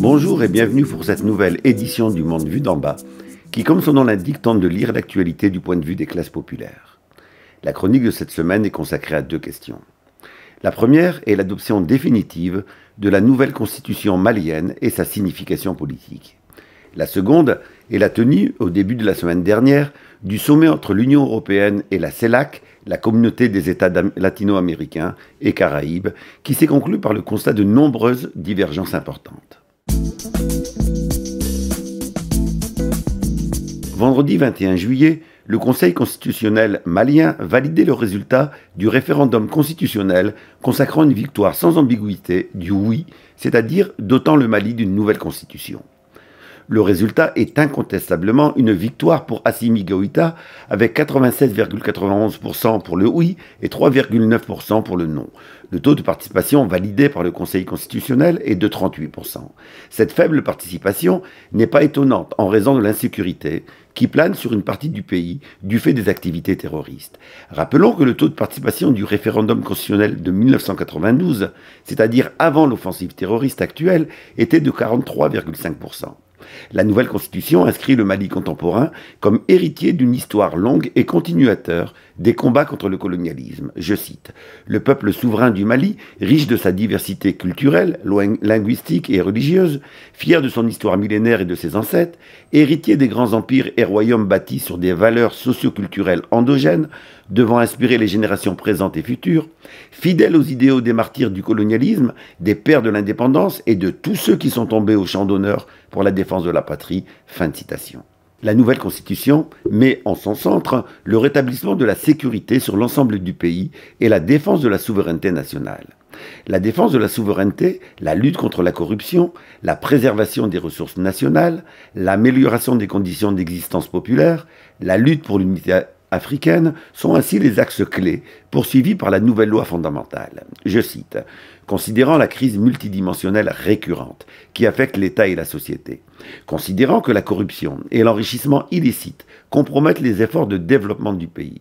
Bonjour et bienvenue pour cette nouvelle édition du Monde Vu d'en bas, qui, comme son nom l'indique, tente de lire l'actualité du point de vue des classes populaires. La chronique de cette semaine est consacrée à deux questions. La première est l'adoption définitive de la nouvelle constitution malienne et sa signification politique. La seconde et la tenue, au début de la semaine dernière, du sommet entre l'Union européenne et la CELAC, la communauté des États latino-américains et caraïbes, qui s'est conclue par le constat de nombreuses divergences importantes. Vendredi 21 juillet, le Conseil constitutionnel malien validait le résultat du référendum constitutionnel consacrant une victoire sans ambiguïté du oui, c'est-à-dire dotant le Mali d'une nouvelle constitution. Le résultat est incontestablement une victoire pour Assimi Goïta avec 96,91% pour le oui et 3,9% pour le non. Le taux de participation validé par le Conseil constitutionnel est de 38%. Cette faible participation n'est pas étonnante en raison de l'insécurité qui plane sur une partie du pays du fait des activités terroristes. Rappelons que le taux de participation du référendum constitutionnel de 1992, c'est-à-dire avant l'offensive terroriste actuelle, était de 43,5%. La nouvelle constitution inscrit le Mali contemporain comme héritier d'une histoire longue et continuateur des combats contre le colonialisme. Je cite Le peuple souverain du Mali, riche de sa diversité culturelle, linguistique et religieuse, fier de son histoire millénaire et de ses ancêtres, héritier des grands empires et royaumes bâtis sur des valeurs socioculturelles endogènes, devant inspirer les générations présentes et futures, fidèles aux idéaux des martyrs du colonialisme, des pères de l'indépendance et de tous ceux qui sont tombés au champ d'honneur pour la défense de la patrie. Fin de citation. La nouvelle constitution met en son centre le rétablissement de la sécurité sur l'ensemble du pays et la défense de la souveraineté nationale. La défense de la souveraineté, la lutte contre la corruption, la préservation des ressources nationales, l'amélioration des conditions d'existence populaire, la lutte pour l'unité africaines sont ainsi les axes clés poursuivis par la nouvelle loi fondamentale. Je cite considérant la crise multidimensionnelle récurrente qui affecte l'État et la société, considérant que la corruption et l'enrichissement illicite compromettent les efforts de développement du pays,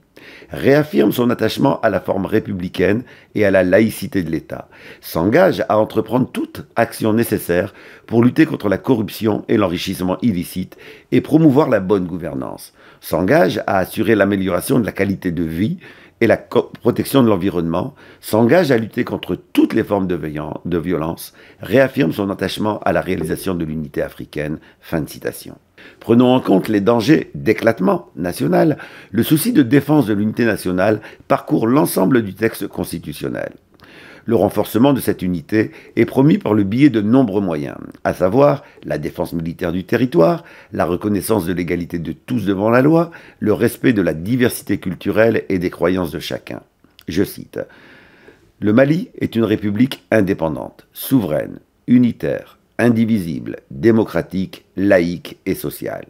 réaffirme son attachement à la forme républicaine et à la laïcité de l'État, s'engage à entreprendre toute action nécessaire pour lutter contre la corruption et l'enrichissement illicite et promouvoir la bonne gouvernance, s'engage à assurer l'amélioration de la qualité de vie et la protection de l'environnement, s'engage à lutter contre toutes les formes de, violence, réaffirme son attachement à la réalisation de l'unité africaine. Fin de citation. Prenons en compte les dangers d'éclatement national, le souci de défense de l'unité nationale parcourt l'ensemble du texte constitutionnel. Le renforcement de cette unité est promis par le biais de nombreux moyens, à savoir la défense militaire du territoire, la reconnaissance de l'égalité de tous devant la loi, le respect de la diversité culturelle et des croyances de chacun. Je cite. Le Mali est une république indépendante, souveraine, unitaire, indivisible, démocratique, laïque et sociale.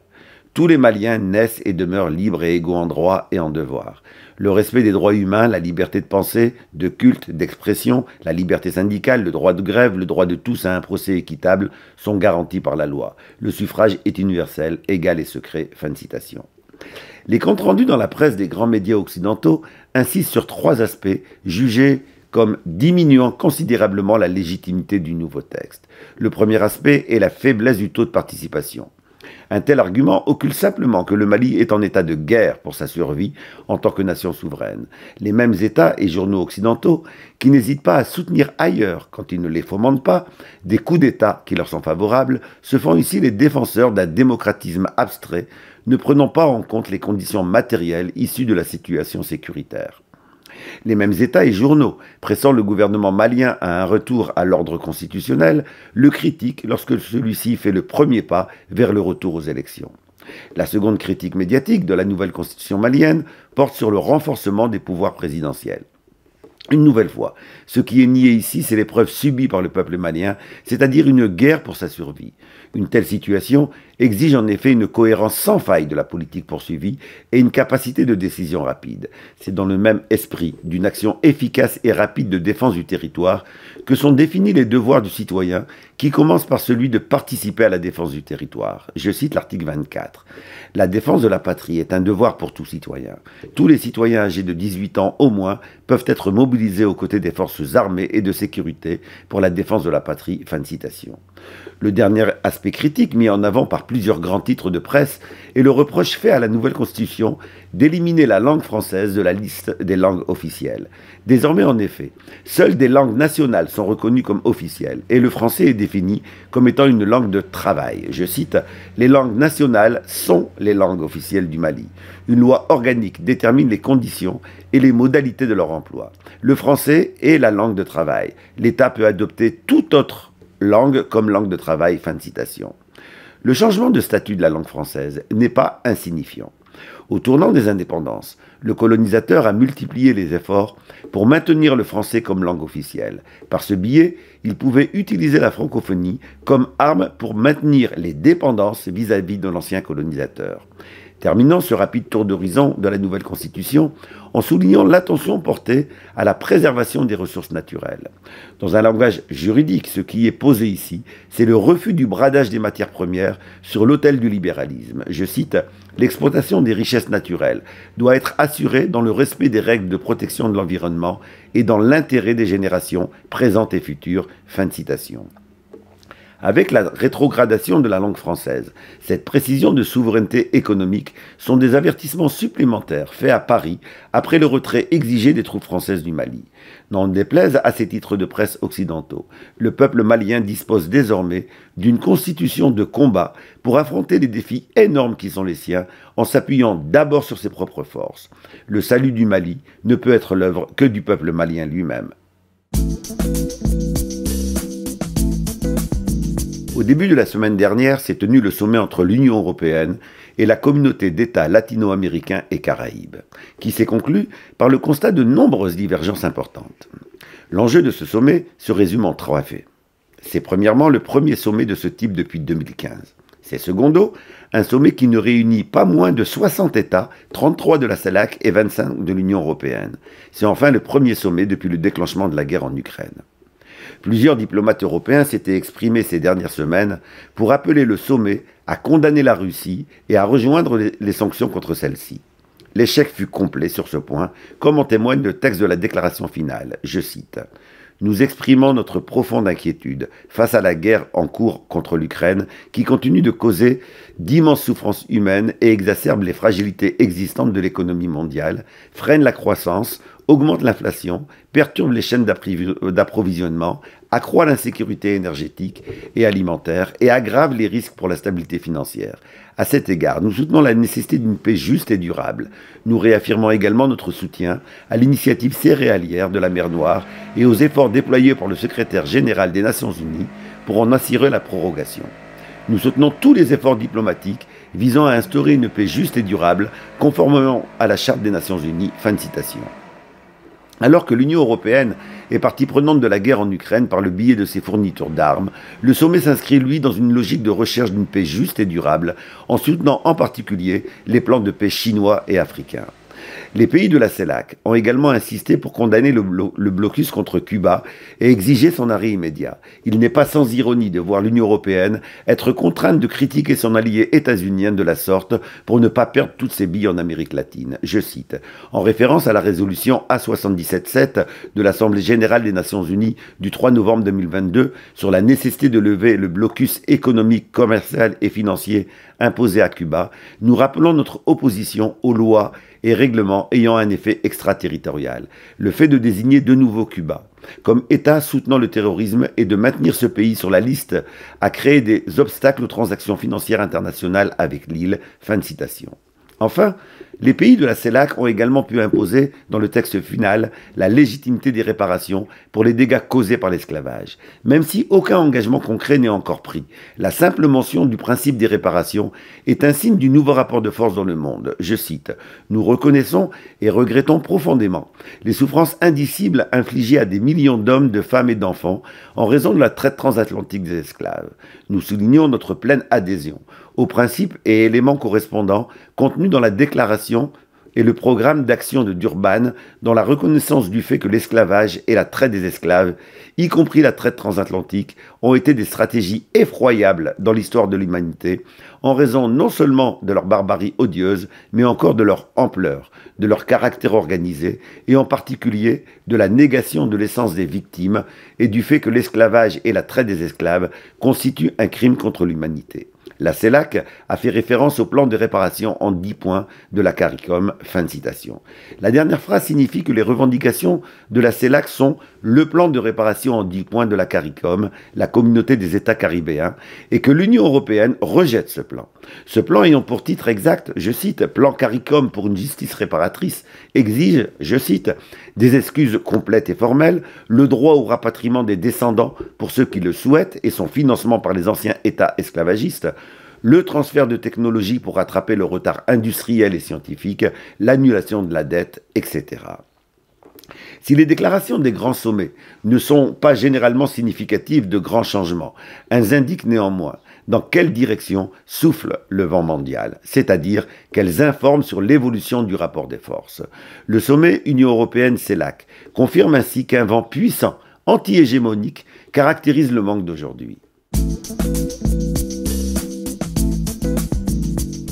Tous les Maliens naissent et demeurent libres et égaux en droit et en devoir. Le respect des droits humains, la liberté de pensée, de culte, d'expression, la liberté syndicale, le droit de grève, le droit de tous à un procès équitable sont garantis par la loi. Le suffrage est universel, égal et secret. Fin de citation. Les comptes rendus dans la presse des grands médias occidentaux insistent sur trois aspects jugés comme diminuant considérablement la légitimité du nouveau texte. Le premier aspect est la faiblesse du taux de participation. Un tel argument occulte simplement que le Mali est en état de guerre pour sa survie en tant que nation souveraine. Les mêmes États et journaux occidentaux qui n'hésitent pas à soutenir ailleurs, quand ils ne les fomentent pas, des coups d'État qui leur sont favorables, se font ici les défenseurs d'un démocratisme abstrait, ne prenant pas en compte les conditions matérielles issues de la situation sécuritaire. Les mêmes États et journaux, pressant le gouvernement malien à un retour à l'ordre constitutionnel, le critiquent lorsque celui-ci fait le premier pas vers le retour aux élections. La seconde critique médiatique de la nouvelle constitution malienne porte sur le renforcement des pouvoirs présidentiels une nouvelle fois, ce qui est nié ici, c'est l'épreuve subie par le peuple malien, c'est-à-dire une guerre pour sa survie. Une telle situation exige en effet une cohérence sans faille de la politique poursuivie et une capacité de décision rapide. C'est dans le même esprit d'une action efficace et rapide de défense du territoire que sont définis les devoirs du citoyen qui commence par celui de participer à la défense du territoire. Je cite l'article 24. La défense de la patrie est un devoir pour tout citoyen. Tous les citoyens âgés de 18 ans au moins peuvent être mobilisés aux côtés des forces armées et de sécurité pour la défense de la patrie. Fin de citation. Le dernier aspect critique mis en avant par plusieurs grands titres de presse est le reproche fait à la nouvelle Constitution d'éliminer la langue française de la liste des langues officielles. Désormais, en effet, seules des langues nationales sont reconnues comme officielles et le français est défini comme étant une langue de travail. Je cite, Les langues nationales sont les langues officielles du Mali. Une loi organique détermine les conditions et les modalités de leur emploi. Le français est la langue de travail. L'État peut adopter tout autre langue comme langue de travail. Fin de citation. Le changement de statut de la langue française n'est pas insignifiant. Au tournant des indépendances, le colonisateur a multiplié les efforts pour maintenir le français comme langue officielle. Par ce biais, il pouvait utiliser la francophonie comme arme pour maintenir les dépendances vis-à-vis -vis de l'ancien colonisateur terminant ce rapide tour d'horizon de la nouvelle Constitution en soulignant l'attention portée à la préservation des ressources naturelles. Dans un langage juridique, ce qui est posé ici, c'est le refus du bradage des matières premières sur l'autel du libéralisme. Je cite, L'exploitation des richesses naturelles doit être assurée dans le respect des règles de protection de l'environnement et dans l'intérêt des générations présentes et futures. Fin de citation avec la rétrogradation de la langue française. Cette précision de souveraineté économique sont des avertissements supplémentaires faits à Paris après le retrait exigé des troupes françaises du Mali. N'en déplaise à ces titres de presse occidentaux, le peuple malien dispose désormais d'une constitution de combat pour affronter les défis énormes qui sont les siens en s'appuyant d'abord sur ses propres forces. Le salut du Mali ne peut être l'œuvre que du peuple malien lui-même. Au début de la semaine dernière s'est tenu le sommet entre l'Union européenne et la communauté d'États latino-américains et Caraïbes, qui s'est conclu par le constat de nombreuses divergences importantes. L'enjeu de ce sommet se résume en trois faits. C'est premièrement le premier sommet de ce type depuis 2015. C'est secondo, un sommet qui ne réunit pas moins de 60 États, 33 de la celac et 25 de l'Union européenne. C'est enfin le premier sommet depuis le déclenchement de la guerre en Ukraine. Plusieurs diplomates européens s'étaient exprimés ces dernières semaines pour appeler le sommet à condamner la Russie et à rejoindre les sanctions contre celle-ci. L'échec fut complet sur ce point, comme en témoigne le texte de la déclaration finale. Je cite nous exprimons notre profonde inquiétude face à la guerre en cours contre l'Ukraine qui continue de causer d'immenses souffrances humaines et exacerbe les fragilités existantes de l'économie mondiale, freine la croissance, augmente l'inflation, perturbe les chaînes euh, d'approvisionnement, accroît l'insécurité énergétique et alimentaire et aggrave les risques pour la stabilité financière. À cet égard, nous soutenons la nécessité d'une paix juste et durable. Nous réaffirmons également notre soutien à l'initiative céréalière de la mer Noire et aux efforts déployés par le secrétaire général des Nations Unies pour en assurer la prorogation. Nous soutenons tous les efforts diplomatiques visant à instaurer une paix juste et durable, conformément à la Charte des Nations Unies. Fin de citation. Alors que l'Union européenne est partie prenante de la guerre en Ukraine par le biais de ses fournitures d'armes, le sommet s'inscrit, lui, dans une logique de recherche d'une paix juste et durable, en soutenant en particulier les plans de paix chinois et africains. Les pays de la CELAC ont également insisté pour condamner le, blocus contre Cuba et exiger son arrêt immédiat. Il n'est pas sans ironie de voir l'Union européenne être contrainte de critiquer son allié états unien de la sorte pour ne pas perdre toutes ses billes en Amérique latine. Je cite, en référence à la résolution a 777 de l'Assemblée générale des Nations unies du 3 novembre 2022 sur la nécessité de lever le blocus économique, commercial et financier imposée à Cuba, nous rappelons notre opposition aux lois et règlements ayant un effet extraterritorial. Le fait de désigner de nouveau Cuba comme État soutenant le terrorisme et de maintenir ce pays sur la liste a créé des obstacles aux transactions financières internationales avec l'île. Fin de citation. Enfin, les pays de la CELAC ont également pu imposer dans le texte final la légitimité des réparations pour les dégâts causés par l'esclavage, même si aucun engagement concret n'est encore pris. La simple mention du principe des réparations est un signe du nouveau rapport de force dans le monde. Je cite, Nous reconnaissons et regrettons profondément les souffrances indicibles infligées à des millions d'hommes, de femmes et d'enfants en raison de la traite transatlantique des esclaves. Nous soulignons notre pleine adhésion aux principes et éléments correspondants contenus dans la déclaration et le programme d'action de Durban dans la reconnaissance du fait que l'esclavage et la traite des esclaves, y compris la traite transatlantique, ont été des stratégies effroyables dans l'histoire de l'humanité, en raison non seulement de leur barbarie odieuse, mais encore de leur ampleur, de leur caractère organisé, et en particulier de la négation de l'essence des victimes et du fait que l'esclavage et la traite des esclaves constituent un crime contre l'humanité. La CELAC a fait référence au plan de réparation en 10 points de la CARICOM. Fin de citation. La dernière phrase signifie que les revendications de la CELAC sont le plan de réparation en 10 points de la CARICOM, la communauté des États caribéens, et que l'Union européenne rejette ce plan. Ce plan ayant pour titre exact, je cite, Plan CARICOM pour une justice réparatrice, exige, je cite, des excuses complètes et formelles, le droit au rapatriement des descendants pour ceux qui le souhaitent et son financement par les anciens États esclavagistes, le transfert de technologies pour rattraper le retard industriel et scientifique, l'annulation de la dette, etc. Si les déclarations des grands sommets ne sont pas généralement significatives de grands changements, elles indiquent néanmoins dans quelle direction souffle le vent mondial, c'est-à-dire qu'elles informent sur l'évolution du rapport des forces. Le sommet Union européenne-CELAC confirme ainsi qu'un vent puissant, anti-hégémonique, caractérise le manque d'aujourd'hui.